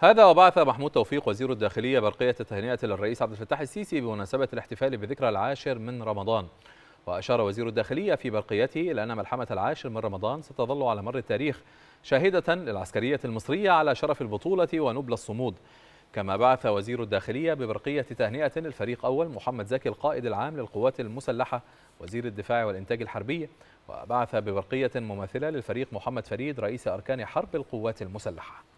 هذا وبعث محمود توفيق وزير الداخلية برقية التهنئة للرئيس عبد الفتاح السيسي بمناسبة الاحتفال بذكرى العاشر من رمضان وأشار وزير الداخلية في برقيته إلى أن ملحمة العاشر من رمضان ستظل على مر التاريخ شاهدة للعسكرية المصرية على شرف البطولة ونبل الصمود كما بعث وزير الداخلية ببرقية تهنئة الفريق أول محمد زكي القائد العام للقوات المسلحة وزير الدفاع والإنتاج الحربي وبعث ببرقية مماثلة للفريق محمد فريد رئيس أركان حرب القوات المسلحة